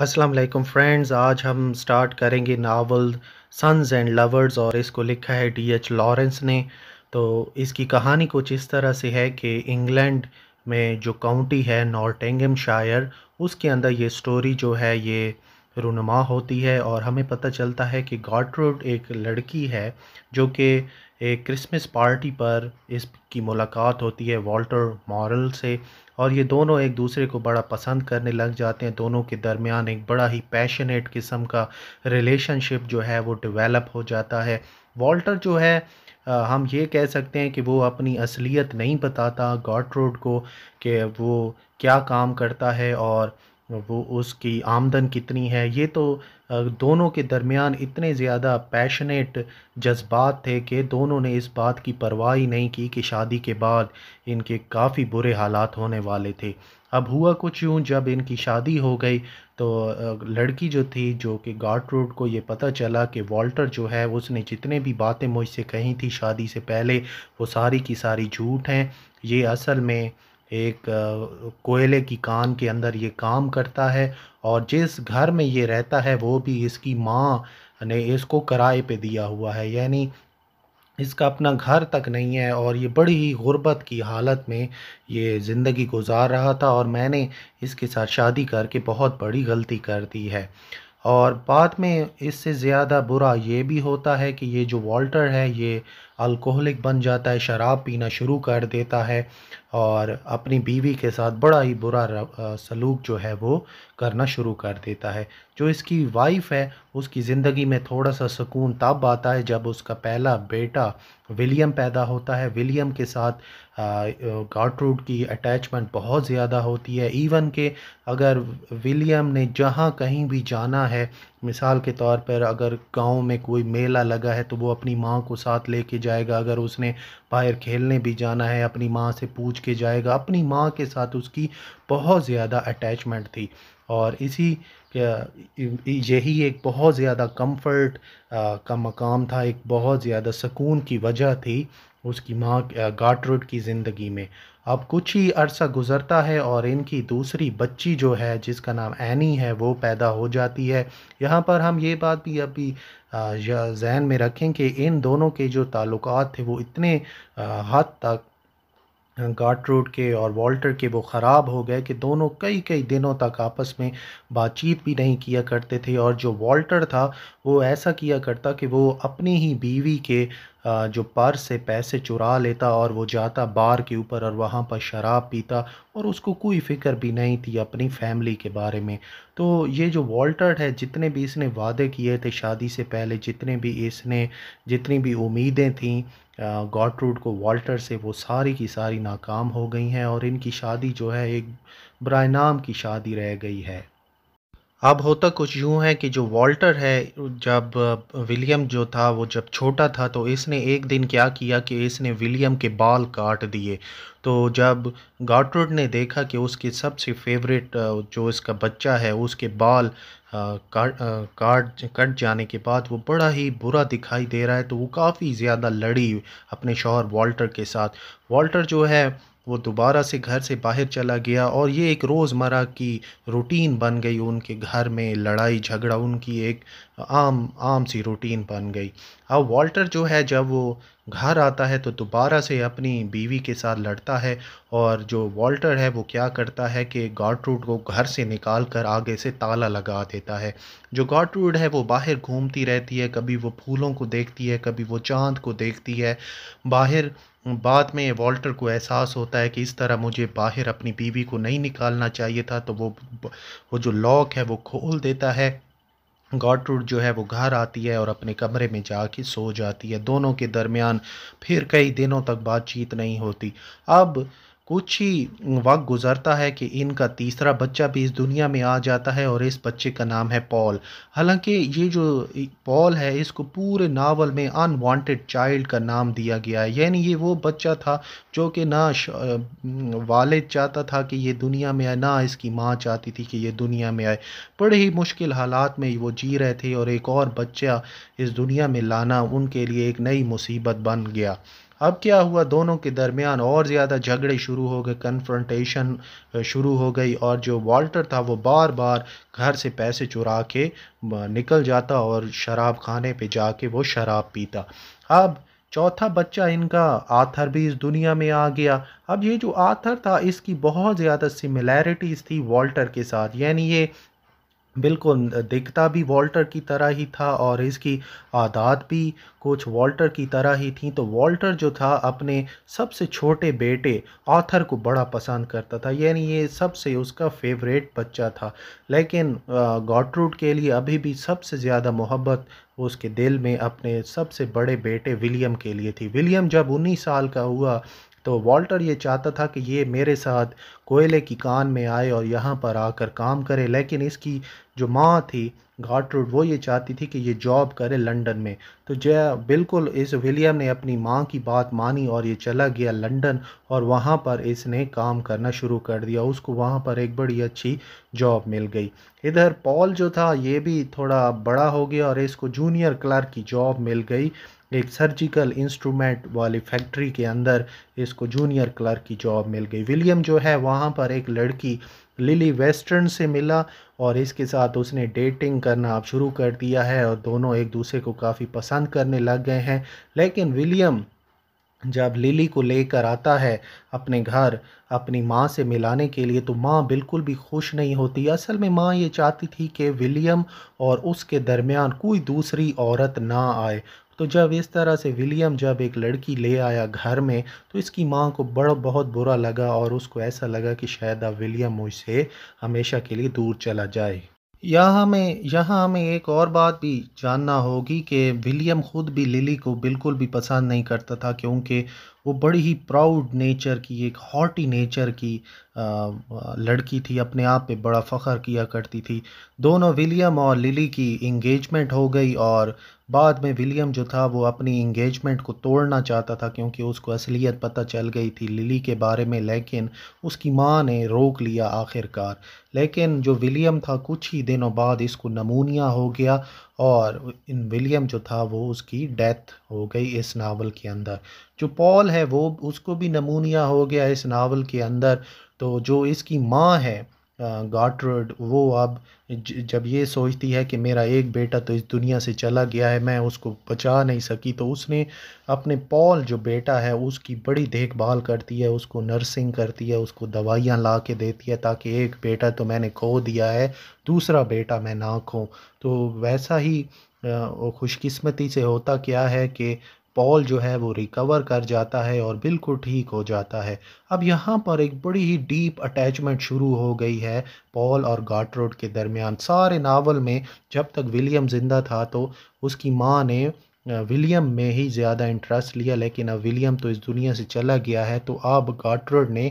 अस्सलाम वालेकुम फ्रेंड्स आज हम स्टार्ट करेंगे नावल सन्स एंड लवर्स और इसको लिखा है डी एच लॉरेंस ने तो इसकी कहानी कुछ इस तरह से है कि इंग्लैंड में जो काउंटी है नॉर्टेंगम शायर उसके अंदर ये स्टोरी जो है ये रुनमा होती है और हमें पता चलता है कि गॉटरूड एक लड़की है जो कि एक क्रिसमस पार्टी पर इसकी मुलाकात होती है वॉल्टर मॉरल से और ये दोनों एक दूसरे को बड़ा पसंद करने लग जाते हैं दोनों के दरमियान एक बड़ा ही पैशनेट किस्म का रिलेशनशिप जो है वो डेवलप हो जाता है वॉल्टर जो है हम ये कह सकते हैं कि वो अपनी असलियत नहीं बताता गॉड रोड को कि वो क्या काम करता है और वो उसकी आमदन कितनी है ये तो दोनों के दरमियान इतने ज़्यादा पैशनेट जज्बात थे कि दोनों ने इस बात की परवाह ही नहीं की कि शादी के बाद इनके काफ़ी बुरे हालात होने वाले थे अब हुआ कुछ यूँ जब इनकी शादी हो गई तो लड़की जो थी जो कि गार्टरूड को ये पता चला कि वॉल्टर जो है उसने जितने भी बातें मुझसे कही थी शादी से पहले वो सारी की सारी झूठ हैं ये असल में एक कोयले की कान के अंदर ये काम करता है और जिस घर में ये रहता है वो भी इसकी माँ ने इसको किराए पे दिया हुआ है यानी इसका अपना घर तक नहीं है और ये बड़ी ही गुर्बत की हालत में ये ज़िंदगी गुजार रहा था और मैंने इसके साथ शादी करके बहुत बड़ी गलती कर दी है और बाद में इससे ज़्यादा बुरा ये भी होता है कि ये जो वॉल्टर है ये अल्कोहलिक बन जाता है शराब पीना शुरू कर देता है और अपनी बीवी के साथ बड़ा ही बुरा सलूक जो है वो करना शुरू कर देता है जो इसकी वाइफ है उसकी ज़िंदगी में थोड़ा सा सुकून तब आता है जब उसका पहला बेटा विलियम पैदा होता है विलियम के साथ गार्टरूड की अटैचमेंट बहुत ज़्यादा होती है इवन के अगर विलियम ने जहाँ कहीं भी जाना है मिसाल के तौर पर अगर गांव में कोई मेला लगा है तो वो अपनी माँ को साथ लेके जाएगा अगर उसने बाहर खेलने भी जाना है अपनी माँ से पूछ के जाएगा अपनी माँ के साथ उसकी बहुत ज़्यादा अटैचमेंट थी और इसी यही एक बहुत ज़्यादा कंफर्ट का मकाम था एक बहुत ज़्यादा सुकून की वजह थी उसकी माँ गाटरुड की ज़िंदगी में अब कुछ ही अरसा गुज़रता है और इनकी दूसरी बच्ची जो है जिसका नाम एनी है वो पैदा हो जाती है यहाँ पर हम ये बात भी अभी जहन में रखें कि इन दोनों के जो ताल्लुकात थे वो इतने हद तक गार्टरूड के और वॉल्टर के वो ख़राब हो गए कि दोनों कई कई दिनों तक आपस में बातचीत भी नहीं किया करते थे और जो वॉल्टर था वो ऐसा किया करता कि वो अपनी ही बीवी के जो पर्स से पैसे चुरा लेता और वो जाता बार के ऊपर और वहाँ पर शराब पीता और उसको कोई फ़िक्र भी नहीं थी अपनी फैमिली के बारे में तो ये जो वॉल्टर है जितने भी इसने वादे किए थे शादी से पहले जितने भी इसने जितनी भी उम्मीदें थीं गॉटरूड को वाल्टर से वो सारी की सारी नाकाम हो गई हैं और इनकी शादी जो है एक ब्राय नाम की शादी रह गई है अब होता कुछ यूँ है कि जो वॉल्टर है जब विलियम जो था वो जब छोटा था तो इसने एक दिन क्या किया कि इसने विलियम के बाल काट दिए तो जब गाटरुड ने देखा कि उसके सबसे फेवरेट जो इसका बच्चा है उसके बाल काट कट जाने के बाद वो बड़ा ही बुरा दिखाई दे रहा है तो वो काफ़ी ज़्यादा लड़ी अपने शोहर वॉल्टर के साथ वॉल्टर जो है वो दोबारा से घर से बाहर चला गया और ये एक रोज़मर्रा की रूटीन बन गई उनके घर में लड़ाई झगड़ा उनकी एक आम आम सी रूटीन बन गई अब वॉल्टर जो है जब वो घर आता है तो दोबारा से अपनी बीवी के साथ लड़ता है और जो वॉल्टर है वो क्या करता है कि गॉडरूड को घर से निकाल कर आगे से ताला लगा देता है जो गॉडरूड है वो बाहर घूमती रहती है कभी वो फूलों को देखती है कभी वो चांद को देखती है बाहर बाद में वॉल्टर को एहसास होता है कि इस तरह मुझे बाहर अपनी बीवी को नहीं निकालना चाहिए था तो वो वो जो लॉक है वो खोल देता है गॉडरूड जो है वो घर आती है और अपने कमरे में जाके सो जाती है दोनों के दरमियान फिर कई दिनों तक बातचीत नहीं होती अब कुछ ही वक्त गुजरता है कि इनका तीसरा बच्चा भी इस दुनिया में आ जाता है और इस बच्चे का नाम है पॉल हालांकि ये जो पॉल है इसको पूरे नावल में अनवांटेड चाइल्ड का नाम दिया गया है यानी ये वो बच्चा था जो कि ना वाले चाहता था कि ये दुनिया में आए ना इसकी माँ चाहती थी कि ये दुनिया में आए बड़े ही मुश्किल हालात में वो जी रहे थे और एक और बच्चा इस दुनिया में लाना उनके लिए एक नई मुसीबत बन गया अब क्या हुआ दोनों के दरमियान और ज़्यादा झगड़े शुरू हो गए कन्फ्रंटेशन शुरू हो गई और जो वाल्टर था वो बार बार घर से पैसे चुरा के निकल जाता और शराब खाने पे जाके वो शराब पीता अब चौथा बच्चा इनका आथर भी इस दुनिया में आ गया अब ये जो आथर था इसकी बहुत ज़्यादा सिमिलैरिटीज़ थी वॉल्टर के साथ यानी ये बिल्कुल दिखता भी वॉल्टर की तरह ही था और इसकी आदत भी कुछ वॉल्टर की तरह ही थी तो वॉल्टर जो था अपने सबसे छोटे बेटे ऑथर को बड़ा पसंद करता था यानी ये सबसे उसका फेवरेट बच्चा था लेकिन गॉटरूड के लिए अभी भी सबसे ज़्यादा मोहब्बत उसके दिल में अपने सबसे बड़े बेटे विलियम के लिए थी विलियम जब उन्नीस साल का हुआ तो वॉल्टर ये चाहता था कि ये मेरे साथ कोयले की कान में आए और यहाँ पर आकर काम करे लेकिन इसकी जो माँ थी गार्टरूड वो ये चाहती थी कि ये जॉब करे लंदन में तो जय बिल्कुल इस विलियम ने अपनी माँ की बात मानी और ये चला गया लंदन और वहाँ पर इसने काम करना शुरू कर दिया उसको वहाँ पर एक बड़ी अच्छी जॉब मिल गई इधर पॉल जो था ये भी थोड़ा बड़ा हो गया और इसको जूनियर क्लर्क की जॉब मिल गई एक सर्जिकल इंस्ट्रूमेंट वाली फैक्ट्री के अंदर इसको जूनियर क्लर्क की जॉब मिल गई विलियम जो है वहाँ पर एक लड़की लिली वेस्टर्न से मिला और इसके साथ उसने डेटिंग करना अब शुरू कर दिया है और दोनों एक दूसरे को काफ़ी पसंद करने लग गए हैं लेकिन विलियम जब लिली को लेकर आता है अपने घर अपनी माँ से मिलाने के लिए तो माँ बिल्कुल भी खुश नहीं होती असल में माँ ये चाहती थी कि विलियम और उसके दरमियान कोई दूसरी औरत ना आए तो जब इस तरह से विलियम जब एक लड़की ले आया घर में तो इसकी माँ को बड़ा बहुत बुरा लगा और उसको ऐसा लगा कि शायद अब विलियम मुझसे हमेशा के लिए दूर चला जाए यहाँ हमें यहाँ हमें एक और बात भी जानना होगी कि विलियम ख़ुद भी लिली को बिल्कुल भी पसंद नहीं करता था क्योंकि वो बड़ी ही प्राउड नेचर की एक हॉटी नेचर की लड़की थी अपने आप पे बड़ा फ़ख्र किया करती थी दोनों विलियम और लिली की इंगेजमेंट हो गई और बाद में विलियम जो था वो अपनी इंगेजमेंट को तोड़ना चाहता था क्योंकि उसको असलियत पता चल गई थी लिली के बारे में लेकिन उसकी माँ ने रोक लिया आखिरकार लेकिन जो विलियम था कुछ ही दिनों बाद इसको नमूनिया हो गया और इन विलियम जो था वो उसकी डेथ हो गई इस नावल के अंदर जो पॉल है वो उसको भी नमूनिया हो गया इस नावल के अंदर तो जो इसकी माँ है गाटरड वो अब जब ये सोचती है कि मेरा एक बेटा तो इस दुनिया से चला गया है मैं उसको बचा नहीं सकी तो उसने अपने पॉल जो बेटा है उसकी बड़ी देखभाल करती है उसको नर्सिंग करती है उसको दवाइयाँ ला के देती है ताकि एक बेटा तो मैंने खो दिया है दूसरा बेटा मैं ना खो तो वैसा ही खुशकिस्मती से होता क्या है कि पॉल जो है वो रिकवर कर जाता है और बिल्कुल ठीक हो जाता है अब यहाँ पर एक बड़ी ही डीप अटैचमेंट शुरू हो गई है पॉल और गाटरोड के दरमियान सारे नावल में जब तक विलियम ज़िंदा था तो उसकी माँ ने विलियम में ही ज़्यादा इंटरेस्ट लिया लेकिन अब विलियम तो इस दुनिया से चला गया है तो अब गाटरोड ने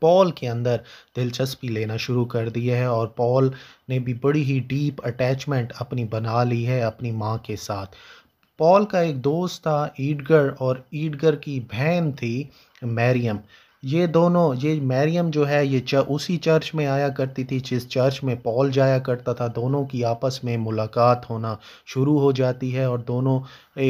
पॉल के अंदर दिलचस्पी लेना शुरू कर दी है और पॉल ने भी बड़ी ही डीप अटैचमेंट अपनी बना ली है अपनी माँ के साथ पॉल का एक दोस्त था ईडगर और ईडगर की बहन थी मैरियम ये दोनों ये मैरियम जो है ये चर, उसी चर्च में आया करती थी जिस चर्च में पॉल जाया करता था दोनों की आपस में मुलाकात होना शुरू हो जाती है और दोनों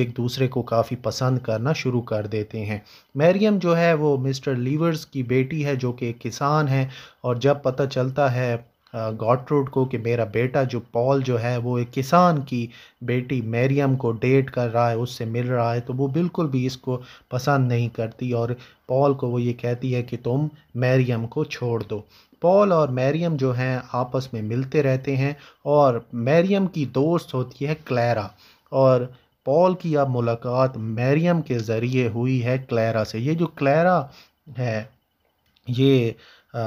एक दूसरे को काफ़ी पसंद करना शुरू कर देते हैं मैरियम जो है वो मिस्टर लीवर्स की बेटी है जो कि एक किसान है और जब पता चलता है गॉटरूड को कि मेरा बेटा जो पॉल जो है वो एक किसान की बेटी मैरियम को डेट कर रहा है उससे मिल रहा है तो वो बिल्कुल भी इसको पसंद नहीं करती और पॉल को वो ये कहती है कि तुम मैरियम को छोड़ दो पॉल और मैरियम जो हैं आपस में मिलते रहते हैं और मैरियम की दोस्त होती है क्लैरा और पॉल की अब मुलाकात मैरियम के ज़रिए हुई है क्लैरा से ये जो क्लैरा है ये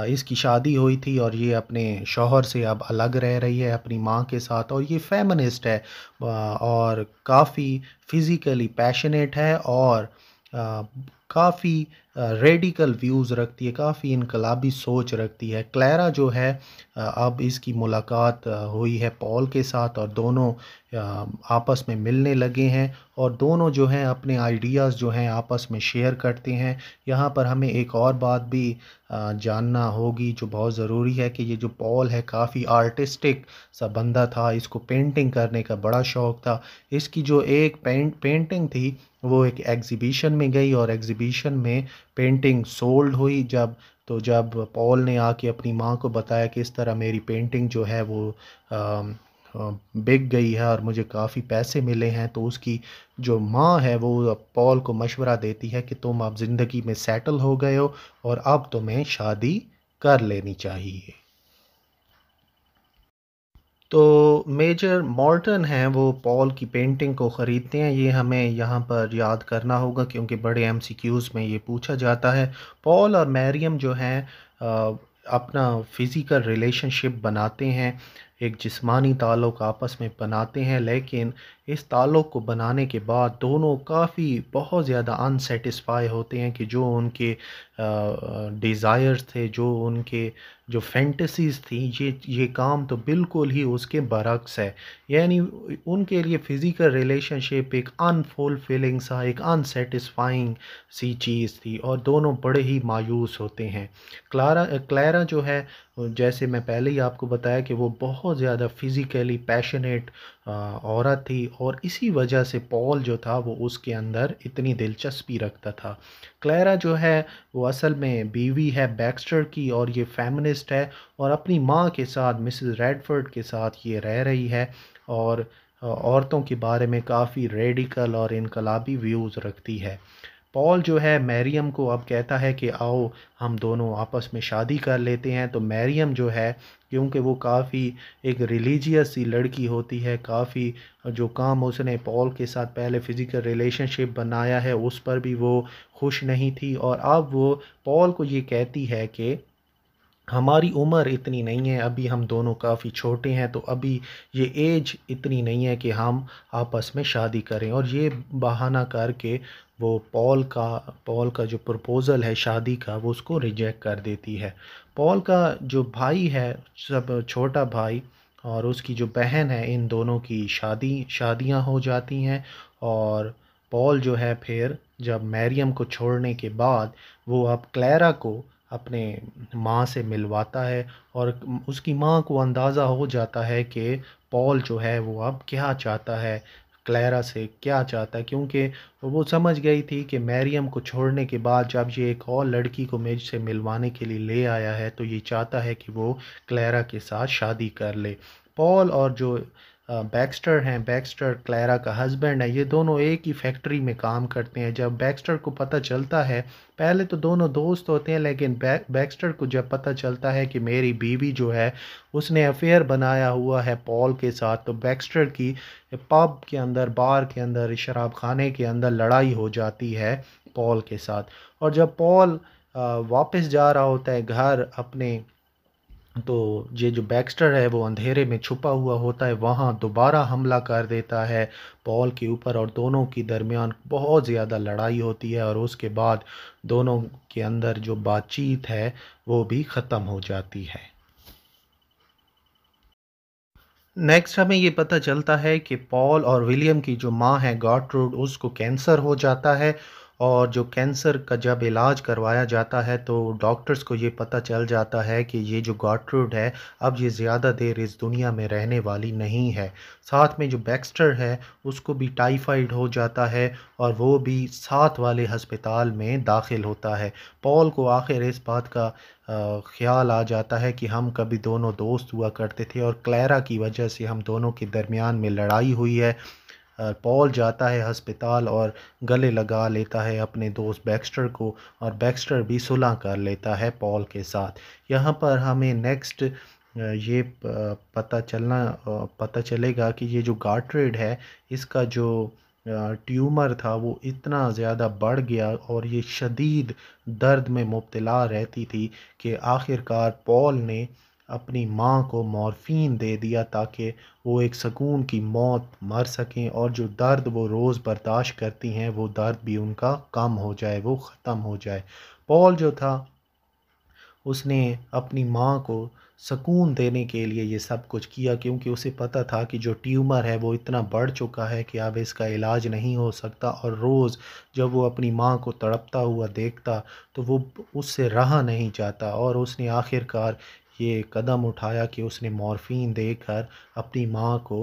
इसकी शादी हुई थी और ये अपने शोहर से अब अलग रह रही है अपनी माँ के साथ और ये फेमनिस्ट है और काफ़ी फ़िज़िकली पैशनेट है और काफ़ी रेडिकल व्यूज़ रखती है काफ़ी इनकलाबी सोच रखती है क्लैरा जो है अब इसकी मुलाकात हुई है पॉल के साथ और दोनों आपस में मिलने लगे हैं और दोनों जो हैं अपने आइडियाज़ जो हैं आपस में शेयर करते हैं यहाँ पर हमें एक और बात भी जानना होगी जो बहुत ज़रूरी है कि ये जो पॉल है काफ़ी आर्टिस्टिक सा बंदा था इसको पेंटिंग करने का बड़ा शौक़ था इसकी जो एक पेंट पेंटिंग थी वो एक एग्ज़िबिशन में गई और एग्ज़िबिशन में पेंटिंग सोल्ड हुई जब तो जब पॉल ने आके अपनी माँ को बताया कि इस तरह मेरी पेंटिंग जो है वो बिक गई है और मुझे काफ़ी पैसे मिले हैं तो उसकी जो माँ है वो पॉल को मशवरा देती है कि तुम अब ज़िंदगी में सेटल हो गए हो और अब तुम्हें शादी कर लेनी चाहिए तो मेजर मॉर्टन हैं वो पॉल की पेंटिंग को ख़रीदते हैं ये हमें यहाँ पर याद करना होगा क्योंकि बड़े एमसीक्यूज़ में ये पूछा जाता है पॉल और मैरियम जो हैं अपना फ़िज़िकल रिलेशनशिप बनाते हैं एक जिस्मानी ताल्लुक आपस में बनाते हैं लेकिन इस ताल्लुक को बनाने के बाद दोनों काफ़ी बहुत ज़्यादा अनसेटिस्फाई होते हैं कि जो उनके डिज़ायर्स थे जो उनके जो फैंटसीज़ थी ये ये काम तो बिल्कुल ही उसके बरक्स है यानी उनके लिए फ़िज़िकल रिलेशनशिप एक अनफुलफिलिंग सा एक अनसेटिस्फाइंग सी चीज़ थी और दोनों बड़े ही मायूस होते हैं क्लारा क्लैरा जो है जैसे मैं पहले ही आपको बताया कि वो बहुत ज़्यादा फ़िज़िकली पैशनेट औरत थी और इसी वजह से पॉल जो था वो उसके अंदर इतनी दिलचस्पी रखता था क्लैरा जो है वो असल में बीवी है बैक्स्टर की और ये फैमिनिस्ट है और अपनी माँ के साथ मिसेस रेडफर्ड के साथ ये रह रही है और औरतों के बारे में काफ़ी रेडिकल और इनकलाबी व्यूज़ रखती है पॉल जो है मैरियम को अब कहता है कि आओ हम दोनों आपस में शादी कर लेते हैं तो मैरियम जो है क्योंकि वो काफ़ी एक रिलीजियस सी लड़की होती है काफ़ी जो काम उसने पॉल के साथ पहले फ़िज़िकल रिलेशनशिप बनाया है उस पर भी वो खुश नहीं थी और अब वो पॉल को ये कहती है कि हमारी उम्र इतनी नहीं है अभी हम दोनों काफ़ी छोटे हैं तो अभी ये एज इतनी नहीं है कि हम आपस में शादी करें और ये बहाना करके वो पॉल का पॉल का जो प्रपोज़ल है शादी का वो उसको रिजेक्ट कर देती है पॉल का जो भाई है सब छोटा भाई और उसकी जो बहन है इन दोनों की शादी शादियां हो जाती हैं और पॉल जो है फिर जब मैरियम को छोड़ने के बाद वो अब क्लैरा को अपने माँ से मिलवाता है और उसकी माँ को अंदाज़ा हो जाता है कि पॉल जो है वो अब क्या चाहता है क्लैरा से क्या चाहता है क्योंकि वो समझ गई थी कि मैरियम को छोड़ने के बाद जब ये एक और लड़की को मेज से मिलवाने के लिए ले आया है तो ये चाहता है कि वो क्लैरा के साथ शादी कर ले पॉल और जो बैक्स्टर हैं बैक्स्टर क्लैरा का हस्बैंड है ये दोनों एक ही फैक्ट्री में काम करते हैं जब बैक्स्टर को पता चलता है पहले तो दोनों दोस्त होते हैं लेकिन बैक्स्टर को जब पता चलता है कि मेरी बीवी जो है उसने अफेयर बनाया हुआ है पॉल के साथ तो बैक्स्टर की पब के अंदर बार के अंदर शराब खाने के अंदर लड़ाई हो जाती है पॉल के साथ और जब पॉल वापस जा रहा होता है घर अपने तो ये जो बैक्स्टर है वो अंधेरे में छुपा हुआ होता है वहाँ दोबारा हमला कर देता है पॉल के ऊपर और दोनों के दरमियान बहुत ज़्यादा लड़ाई होती है और उसके बाद दोनों के अंदर जो बातचीत है वो भी ख़त्म हो जाती है नेक्स्ट हमें ये पता चलता है कि पॉल और विलियम की जो माँ है गॉटरूड उसको कैंसर हो जाता है और जो कैंसर का जब इलाज करवाया जाता है तो डॉक्टर्स को ये पता चल जाता है कि ये जो गॉटरूड है अब ये ज़्यादा देर इस दुनिया में रहने वाली नहीं है साथ में जो बैक्स्टर है उसको भी टाइफाइड हो जाता है और वो भी साथ वाले हस्पताल में दाखिल होता है पॉल को आखिर इस बात का ख्याल आ जाता है कि हम कभी दोनों दोस्त हुआ करते थे और क्लैरा की वजह से हम दोनों के दरमियान में लड़ाई हुई है पॉल जाता है हस्पताल और गले लगा लेता है अपने दोस्त बैक्स्टर को और बैक्स्टर भी सुलह कर लेता है पॉल के साथ यहाँ पर हमें नेक्स्ट ये पता चलना पता चलेगा कि ये जो गार्टरेड है इसका जो ट्यूमर था वो इतना ज़्यादा बढ़ गया और ये शदीद दर्द में मुबतला रहती थी कि आखिरकार पॉल ने अपनी माँ को मॉर्फिन दे दिया ताकि वो एक सुकून की मौत मर सकें और जो दर्द वो रोज़ बर्दाश्त करती हैं वो दर्द भी उनका कम हो जाए वो ख़त्म हो जाए पॉल जो था उसने अपनी माँ को सुकून देने के लिए ये सब कुछ किया क्योंकि उसे पता था कि जो ट्यूमर है वो इतना बढ़ चुका है कि अब इसका इलाज नहीं हो सकता और रोज़ जब वो अपनी माँ को तड़पता हुआ देखता तो वो उससे रहा नहीं जाता और उसने आखिरकार ये कदम उठाया कि उसने मॉर्फिन देकर अपनी माँ को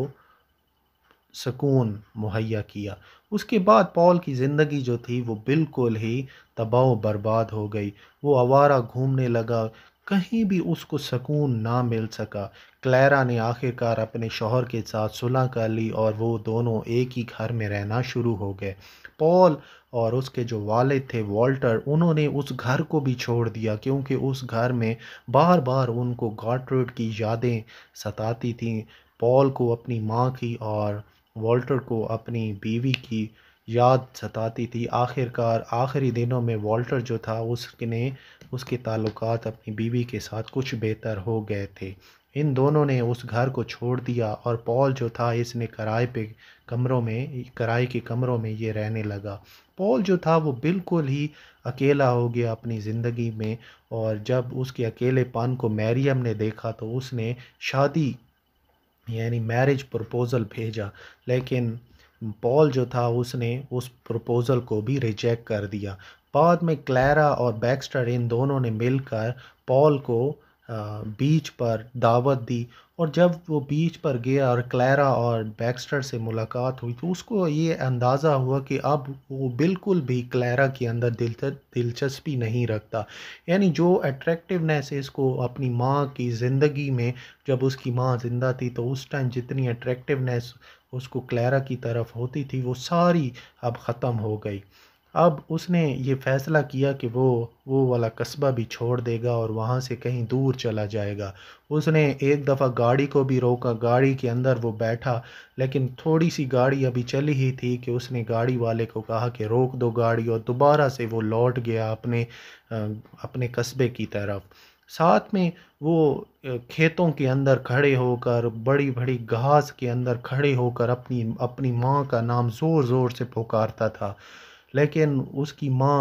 सुकून मुहैया किया उसके बाद पॉल की ज़िंदगी जो थी वो बिल्कुल ही तबाह बर्बाद हो गई वो आवारा घूमने लगा कहीं भी उसको सुकून ना मिल सका क्लैरा ने आखिरकार अपने शोहर के साथ सुलह कर ली और वो दोनों एक ही घर में रहना शुरू हो गए पॉल और उसके जो वालिद थे वॉल्टर उन्होंने उस घर को भी छोड़ दिया क्योंकि उस घर में बार बार उनको गॉटरेड की यादें सताती थी पॉल को अपनी माँ की और वॉल्टर को अपनी बीवी की याद सताती थी आखिरकार आखिरी दिनों में वॉल्टर जो था उसने उसके ताल्लुकात अपनी बीवी के साथ कुछ बेहतर हो गए थे इन दोनों ने उस घर को छोड़ दिया और पॉल जो था इसने किराए पे कमरों में किराए के कमरों में ये रहने लगा पॉल जो था वो बिल्कुल ही अकेला हो गया अपनी ज़िंदगी में और जब उसके अकेलेपन को मैरियम ने देखा तो उसने शादी यानी मैरिज प्रपोज़ल भेजा लेकिन पॉल जो था उसने उस प्रपोज़ल को भी रिजेक्ट कर दिया बाद में क्लैरा और बैक्स्टर इन दोनों ने मिलकर पॉल को बीच पर दावत दी और जब वो बीच पर गया और क्लैरा और बैक्स्टर से मुलाकात हुई तो उसको ये अंदाज़ा हुआ कि अब वो बिल्कुल भी क्लैरा के अंदर दिल दिलचस्पी नहीं रखता यानी जो अट्रैक्टिवनेस इसको अपनी माँ की ज़िंदगी में जब उसकी माँ ज़िंदा थी तो उस टाइम जितनी अट्रैक्टिवनेस उसको क्लैरा की तरफ होती थी वो सारी अब ख़त्म हो गई अब उसने ये फ़ैसला किया कि वो वो वाला कस्बा भी छोड़ देगा और वहाँ से कहीं दूर चला जाएगा उसने एक दफ़ा गाड़ी को भी रोका गाड़ी के अंदर वो बैठा लेकिन थोड़ी सी गाड़ी अभी चली ही थी कि उसने गाड़ी वाले को कहा कि रोक दो गाड़ी और दोबारा से वो लौट गया अपने अपने कस्बे की तरफ साथ में वो खेतों के अंदर खड़े होकर बड़ी बड़ी घास के अंदर खड़े होकर अपनी अपनी माँ का नाम ज़ोर ज़ोर से पुकारता था लेकिन उसकी माँ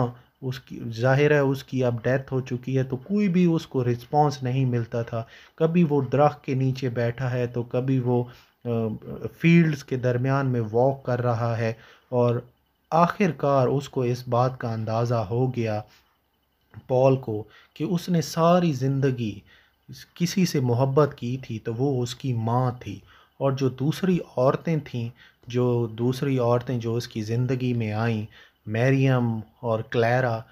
उसकी ज़ाहिर है उसकी अब डेथ हो चुकी है तो कोई भी उसको रिस्पांस नहीं मिलता था कभी वो दरख्त के नीचे बैठा है तो कभी वो फील्ड्स के दरमियान में वॉक कर रहा है और आखिरकार उसको इस बात का अंदाज़ा हो गया पॉल को कि उसने सारी ज़िंदगी किसी से मोहब्बत की थी तो वो उसकी माँ थी और जो दूसरी औरतें थीं जो दूसरी औरतें जो उसकी ज़िंदगी में आईं मैरियम और क्लैरा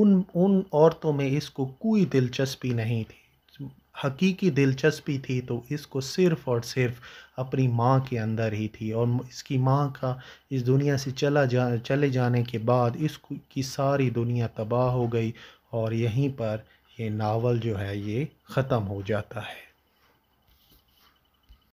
उन उन औरतों में इसको कोई दिलचस्पी नहीं थी हकीकी दिलचस्पी थी तो इसको सिर्फ़ और सिर्फ अपनी माँ के अंदर ही थी और इसकी माँ का इस दुनिया से चला जा चले जाने के बाद इस की सारी दुनिया तबाह हो गई और यहीं पर ये नावल जो है ये ख़त्म हो जाता है